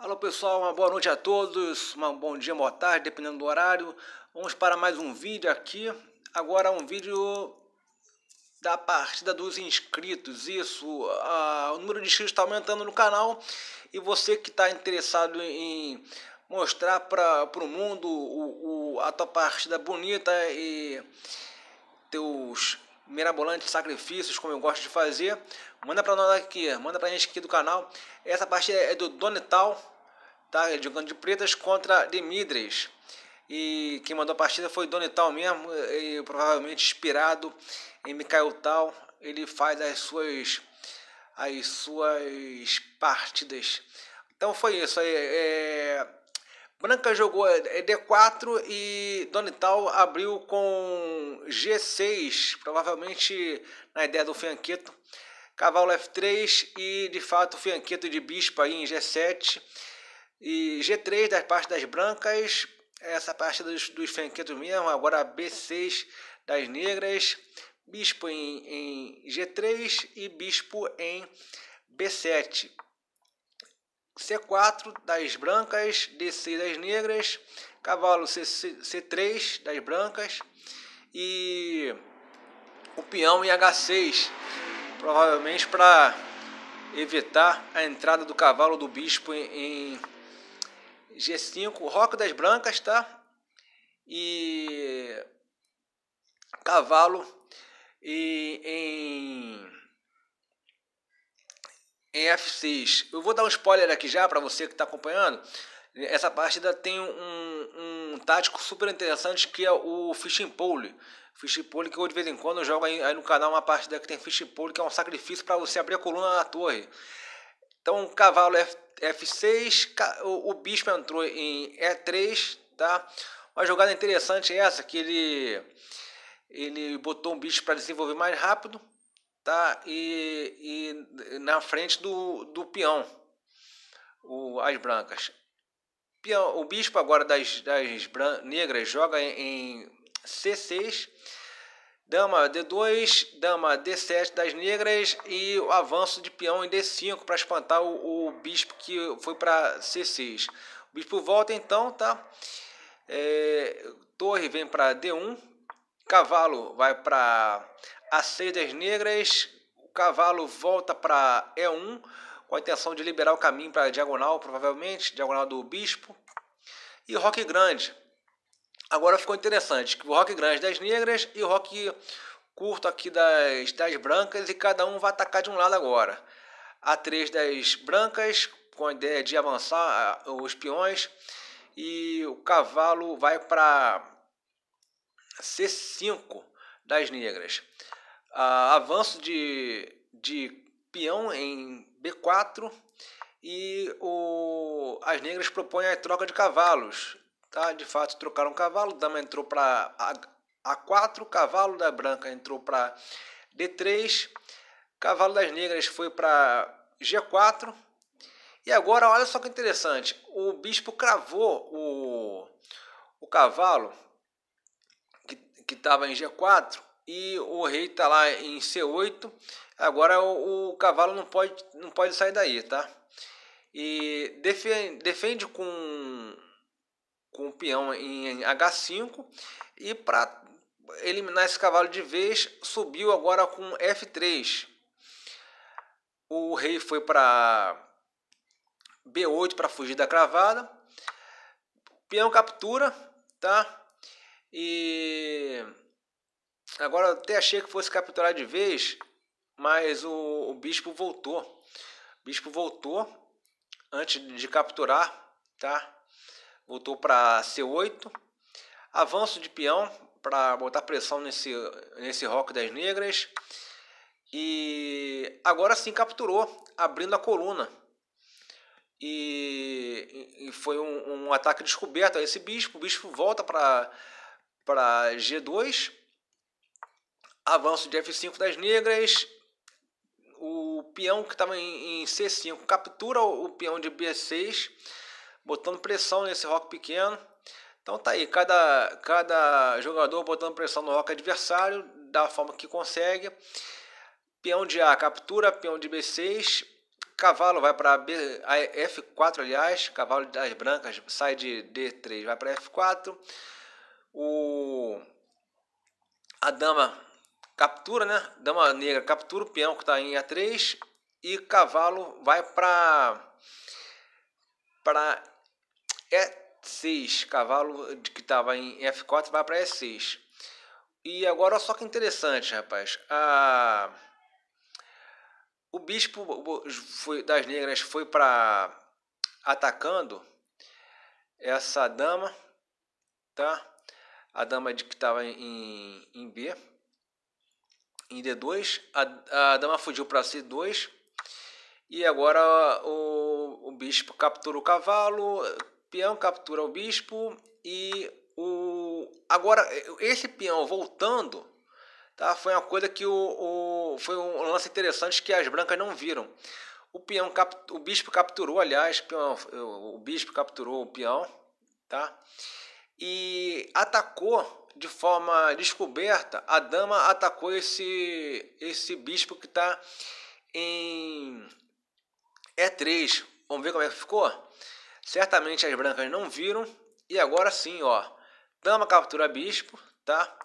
Alô pessoal, uma boa noite a todos, um bom dia, boa tarde, dependendo do horário. Vamos para mais um vídeo aqui. Agora um vídeo da partida dos inscritos. Isso, a, o número de inscritos está aumentando no canal e você que está interessado em mostrar para o mundo a tua partida bonita e teus mirabolantes sacrifícios, como eu gosto de fazer, manda para nós aqui, manda para a gente aqui do canal. Essa partida é do Donetal, tá? Jogando de pretas contra Demidres. E quem mandou a partida foi Donetal mesmo, e provavelmente inspirado em Mikael Tal. Ele faz as suas, as suas partidas. Então foi isso aí. É... Branca jogou é, é D4 e Donital abriu com G6, provavelmente na ideia do Fianqueto. Cavalo F3 e de fato Fianqueto de Bispo aí em G7. E G3 das partes das brancas, essa parte dos, dos Fianquetos mesmo, agora B6 das negras, Bispo em, em G3 e Bispo em B7. C4 das brancas, D6 das negras, cavalo C, 3 das brancas e o peão em H6, provavelmente para evitar a entrada do cavalo do bispo em, em G5, roca das brancas, tá? E cavalo e, em em F6. Eu vou dar um spoiler aqui já para você que está acompanhando. Essa partida tem um, um, tático super interessante que é o Fishing Pole. Fishing Pole que eu de vez em quando jogo aí, aí no canal uma partida que tem Fishing Pole que é um sacrifício para você abrir a coluna na torre. Então cavalo é F, 6 o, o, bispo entrou em E3, tá? Uma jogada interessante é essa que ele ele botou um bispo para desenvolver mais rápido tá? E, e na frente do, do peão, o, as brancas. Peão, o bispo agora das, das bran, negras joga em, em C6, dama D2, dama D7 das negras e o avanço de peão em D5 para espantar o, o, bispo que foi para C6. O bispo volta então, tá? É, torre vem para D1, cavalo vai para as 6 das negras, o cavalo volta para E1, com a intenção de liberar o caminho para a diagonal, provavelmente, diagonal do Bispo. E Rock Grande. Agora ficou interessante, que o Rock Grande das negras e o Rock curto aqui das, das brancas, e cada um vai atacar de um lado agora. A 3 das brancas, com a ideia de avançar os peões, e o cavalo vai para C5 das negras ah, avanço de, de peão em B4 e o, as negras propõem a troca de cavalos. Tá? De fato, trocaram cavalo, dama entrou para A4, cavalo da branca entrou para D3, cavalo das negras foi para G4. E agora, olha só que interessante, o bispo cravou o, o cavalo que estava em G4 e o rei está lá em C8. Agora o, o, cavalo não pode, não pode sair daí, tá? E defende, defende com, com o peão em H5 e para eliminar esse cavalo de vez, subiu agora com F3. O rei foi para B8 para fugir da cravada. O peão captura, tá? E Agora eu até achei que fosse capturar de vez, mas o, o bispo voltou. O bispo voltou antes de capturar, tá? Voltou para C8. Avanço de peão para botar pressão nesse, nesse rock das negras. E agora sim capturou, abrindo a coluna. E, e foi um, um, ataque descoberto a esse bispo. O bispo volta para G2 Avanço de F5 das negras. O peão que estava em, em C5 captura o, o peão de B6, botando pressão nesse rock pequeno. Então tá aí, cada, cada jogador botando pressão no rock adversário da forma que consegue. Peão de A captura, peão de B6, cavalo vai para F4, aliás, cavalo das brancas sai de D3, vai para F4. O a dama captura, né? Dama negra captura o peão que está em A3 e cavalo vai para para E6, cavalo que estava em F4 vai para E6. E agora olha só que interessante, rapaz. A o bispo foi, das negras foi para atacando essa dama, tá? A dama de que estava em, em B em D2. A, a dama fugiu para C2. E agora o, o bispo captura o cavalo. Peão captura o bispo. E o. Agora, esse peão voltando. Tá, foi uma coisa que o, o foi um lance interessante que as brancas não viram. O peão cap, o bispo capturou, aliás, peão, o bispo capturou o peão, tá? E atacou de forma descoberta, a dama atacou esse, esse bispo que está em E3. Vamos ver como é que ficou? Certamente as brancas não viram. E agora sim, ó. Dama captura bispo, tá?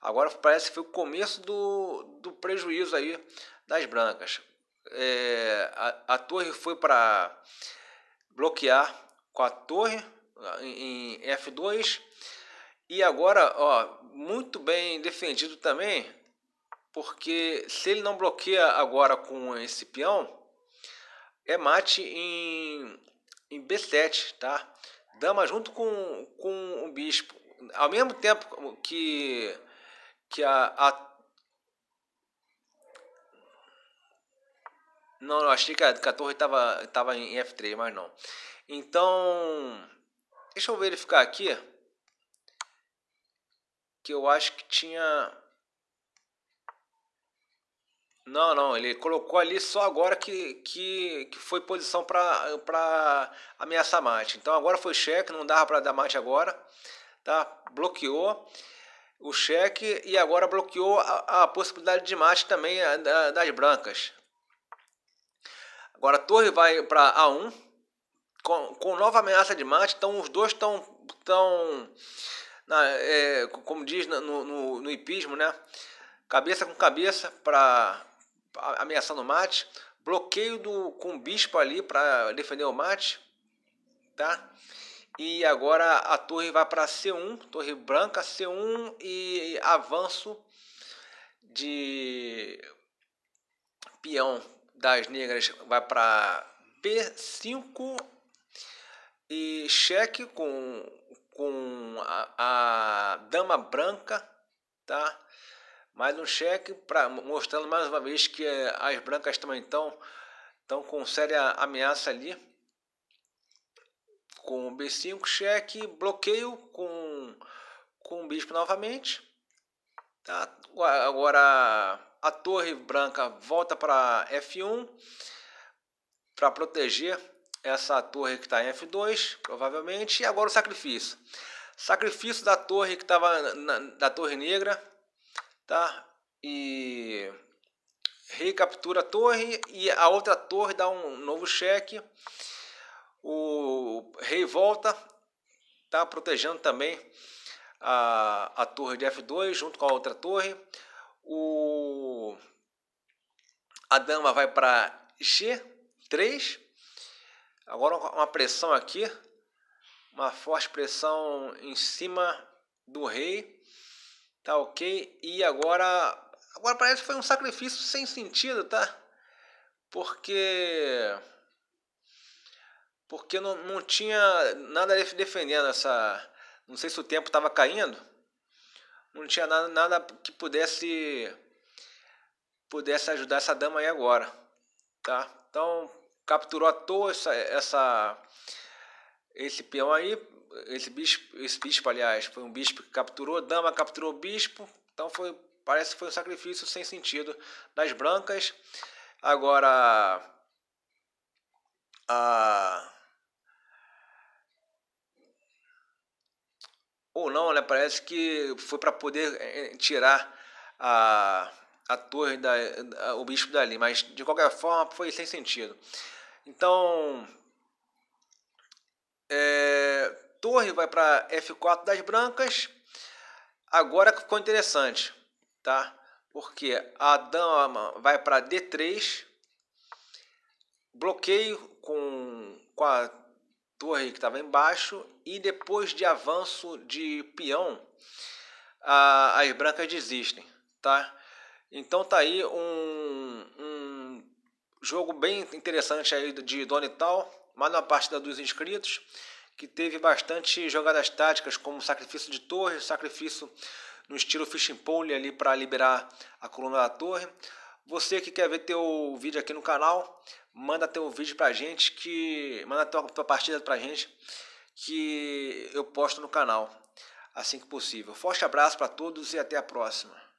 Agora parece que foi o começo do, do prejuízo aí das brancas. É, a, a, torre foi para bloquear com a torre em, em F2 e agora, ó, muito bem defendido também, porque se ele não bloqueia agora com esse peão, é mate em, em B7, tá? Dama junto com, com o bispo. Ao mesmo tempo que, que a, a Não, eu achei que a, que a torre estava tava em F3, mas não. Então, deixa eu verificar aqui que eu acho que tinha. Não, não, ele colocou ali só agora que, que, que foi posição para ameaçar mate. Então agora foi cheque, não dava para dar mate agora, tá? Bloqueou o cheque e agora bloqueou a, a possibilidade de mate também das brancas. Agora a torre vai para A1 com, com nova ameaça de mate, então os dois estão tão na, é, como diz no, no, no, hipismo, né? Cabeça com cabeça para ameaçar o mate, bloqueio do, com o bispo ali para defender o mate, tá? E agora a torre vai para C1, torre branca, C1 e avanço de peão das negras vai para B5 e cheque com com a, a dama branca, tá? Mais um cheque para mostrando mais uma vez que eh, as brancas também estão estão com séria ameaça ali. Com o B5 cheque, bloqueio com com o bispo novamente. Tá? Agora a torre branca volta para F1 para proteger essa torre que está em F2, provavelmente. E agora o sacrifício. Sacrifício da torre que estava na, da torre negra, tá? E rei captura a torre e a outra torre dá um novo cheque. O rei volta, tá protegendo também a, a torre de F2 junto com a outra torre. O a dama vai para G3 Agora uma pressão aqui, uma forte pressão em cima do rei. Tá ok? E agora. Agora parece que foi um sacrifício sem sentido, tá? Porque. Porque não, não tinha nada defendendo essa. Não sei se o tempo estava caindo. Não tinha nada, nada que pudesse. Pudesse ajudar essa dama aí agora. Tá? Então, capturou à toa essa, essa esse peão aí, esse bispo, esse bispo aliás, foi um bispo que capturou, dama capturou o bispo, então foi parece que foi um sacrifício sem sentido das brancas. Agora a ou não, né? Parece que foi para poder eh, tirar a a torre, da, a, o bispo dali, mas de qualquer forma foi sem sentido. Então, é, torre vai para F4 das brancas. Agora ficou interessante, tá? Porque a dama vai para D3, bloqueio com, com a torre que estava embaixo e depois de avanço de peão, a, as brancas desistem, tá? Então tá aí um, um jogo bem interessante aí de e Tal, mais uma partida dos inscritos, que teve bastante jogadas táticas, como sacrifício de torre, sacrifício no estilo fishing pole ali para liberar a coluna da torre. Você que quer ver teu vídeo aqui no canal, manda teu vídeo pra gente que manda tua, tua partida pra gente que eu posto no canal assim que possível. Forte abraço para todos e até a próxima.